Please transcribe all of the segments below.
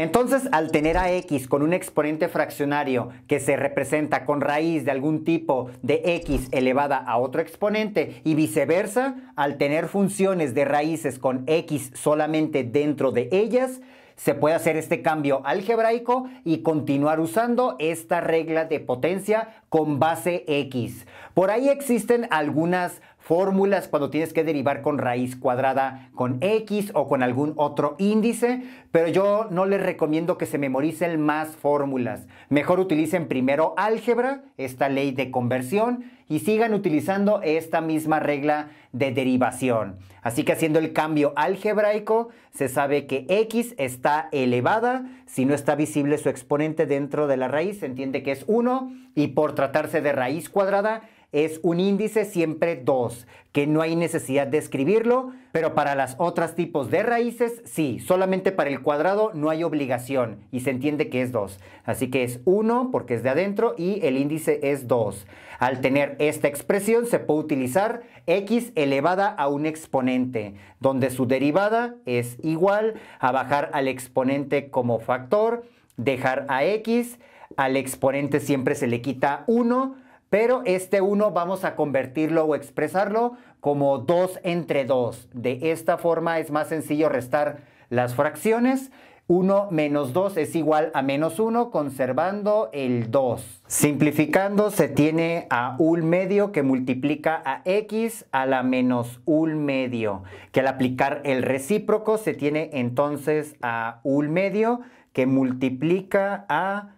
Entonces, al tener a x con un exponente fraccionario que se representa con raíz de algún tipo de x elevada a otro exponente y viceversa, al tener funciones de raíces con x solamente dentro de ellas, se puede hacer este cambio algebraico y continuar usando esta regla de potencia con base x. Por ahí existen algunas fórmulas cuando tienes que derivar con raíz cuadrada con x o con algún otro índice, pero yo no les recomiendo que se memoricen más fórmulas. Mejor utilicen primero álgebra, esta ley de conversión, y sigan utilizando esta misma regla de derivación. Así que haciendo el cambio algebraico, se sabe que x está elevada, si no está visible su exponente dentro de la raíz, se entiende que es 1, y por tratarse de raíz cuadrada, es un índice siempre 2, que no hay necesidad de escribirlo, pero para las otras tipos de raíces sí, solamente para el cuadrado no hay obligación y se entiende que es 2. Así que es 1 porque es de adentro y el índice es 2. Al tener esta expresión se puede utilizar x elevada a un exponente, donde su derivada es igual a bajar al exponente como factor, dejar a x, al exponente siempre se le quita 1, pero este 1 vamos a convertirlo o expresarlo como 2 entre 2. De esta forma es más sencillo restar las fracciones. 1 menos 2 es igual a menos 1, conservando el 2. Simplificando, se tiene a un medio que multiplica a x a la menos 1 medio, que al aplicar el recíproco se tiene entonces a un medio que multiplica a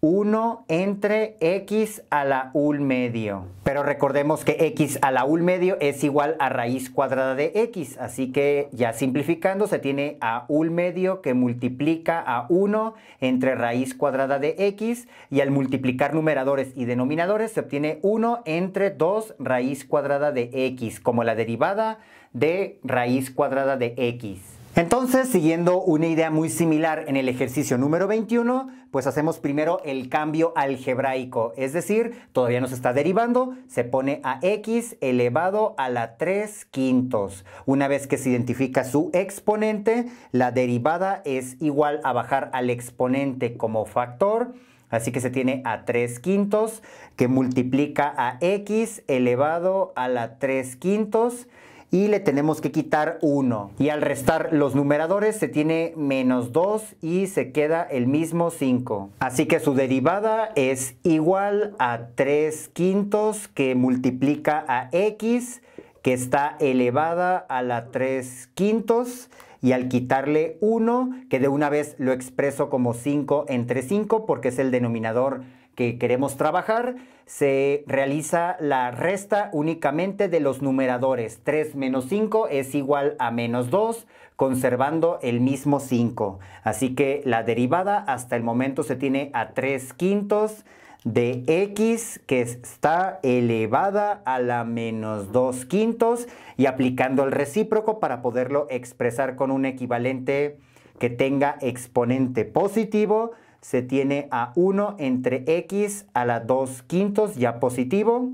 1 entre x a la 1 medio. Pero recordemos que x a la 1 medio es igual a raíz cuadrada de x, así que ya simplificando se tiene a 1 medio que multiplica a 1 entre raíz cuadrada de x y al multiplicar numeradores y denominadores se obtiene 1 entre 2 raíz cuadrada de x como la derivada de raíz cuadrada de x. Entonces, siguiendo una idea muy similar en el ejercicio número 21, pues hacemos primero el cambio algebraico, es decir, todavía no se está derivando, se pone a x elevado a la 3 quintos. Una vez que se identifica su exponente, la derivada es igual a bajar al exponente como factor, Así que se tiene a 3 quintos que multiplica a x elevado a la 3 quintos y le tenemos que quitar 1. Y al restar los numeradores se tiene menos 2 y se queda el mismo 5. Así que su derivada es igual a 3 quintos que multiplica a x que está elevada a la 3 quintos y al quitarle 1, que de una vez lo expreso como 5 entre 5 porque es el denominador que queremos trabajar, se realiza la resta únicamente de los numeradores. 3 menos 5 es igual a menos 2, conservando el mismo 5. Así que la derivada hasta el momento se tiene a 3 quintos de x que está elevada a la menos 2 quintos y aplicando el recíproco para poderlo expresar con un equivalente que tenga exponente positivo se tiene a 1 entre x a la 2 quintos ya positivo.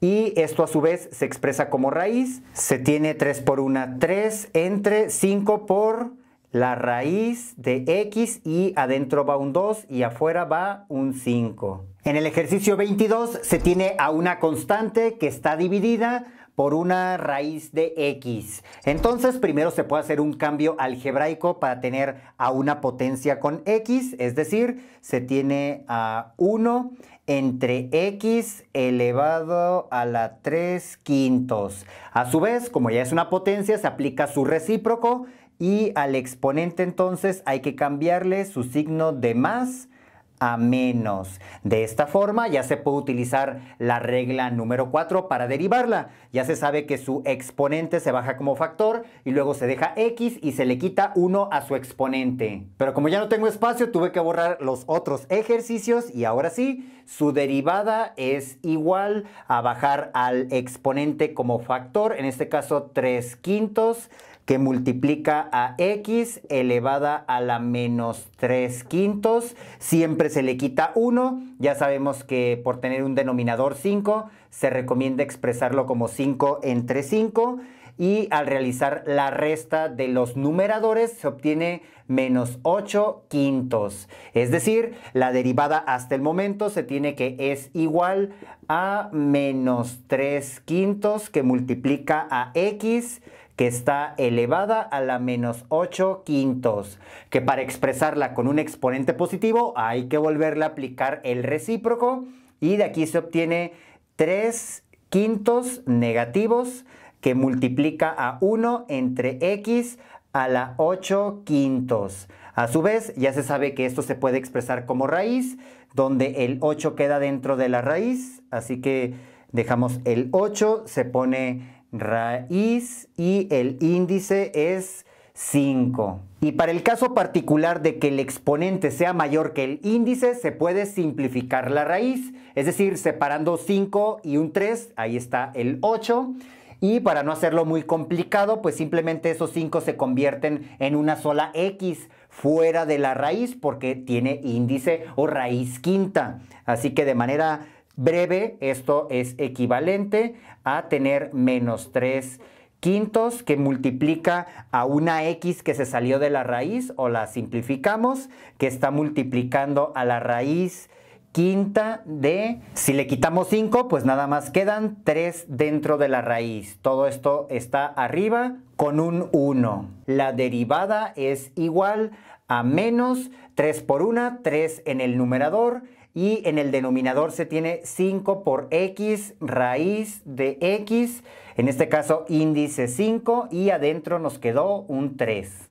Y esto a su vez se expresa como raíz. Se tiene 3 por 1, 3 entre 5 por la raíz de x y adentro va un 2 y afuera va un 5. En el ejercicio 22 se tiene a una constante que está dividida por una raíz de x. Entonces primero se puede hacer un cambio algebraico para tener a una potencia con x, es decir, se tiene a 1 entre x elevado a la 3 quintos. A su vez, como ya es una potencia, se aplica su recíproco y al exponente entonces hay que cambiarle su signo de más a menos. De esta forma ya se puede utilizar la regla número 4 para derivarla. Ya se sabe que su exponente se baja como factor y luego se deja x y se le quita 1 a su exponente. Pero como ya no tengo espacio tuve que borrar los otros ejercicios y ahora sí, su derivada es igual a bajar al exponente como factor, en este caso 3 quintos que multiplica a x elevada a la menos 3 quintos. Siempre se le quita 1. Ya sabemos que por tener un denominador 5, se recomienda expresarlo como 5 entre 5 y al realizar la resta de los numeradores se obtiene menos 8 quintos. Es decir, la derivada hasta el momento se tiene que es igual a menos 3 quintos que multiplica a x que está elevada a la menos 8 quintos, que para expresarla con un exponente positivo hay que volverle a aplicar el recíproco y de aquí se obtiene 3 quintos negativos que multiplica a 1 entre x a la 8 quintos. A su vez, ya se sabe que esto se puede expresar como raíz, donde el 8 queda dentro de la raíz, así que dejamos el 8, se pone raíz y el índice es 5. Y para el caso particular de que el exponente sea mayor que el índice, se puede simplificar la raíz, es decir, separando 5 y un 3, ahí está el 8. Y para no hacerlo muy complicado, pues simplemente esos 5 se convierten en una sola X fuera de la raíz porque tiene índice o raíz quinta. Así que de manera breve, esto es equivalente a tener menos 3 quintos que multiplica a una x que se salió de la raíz o la simplificamos, que está multiplicando a la raíz quinta de, si le quitamos 5, pues nada más quedan 3 dentro de la raíz. Todo esto está arriba con un 1. La derivada es igual a menos 3 por 1, 3 en el numerador y en el denominador se tiene 5 por x raíz de x, en este caso índice 5 y adentro nos quedó un 3.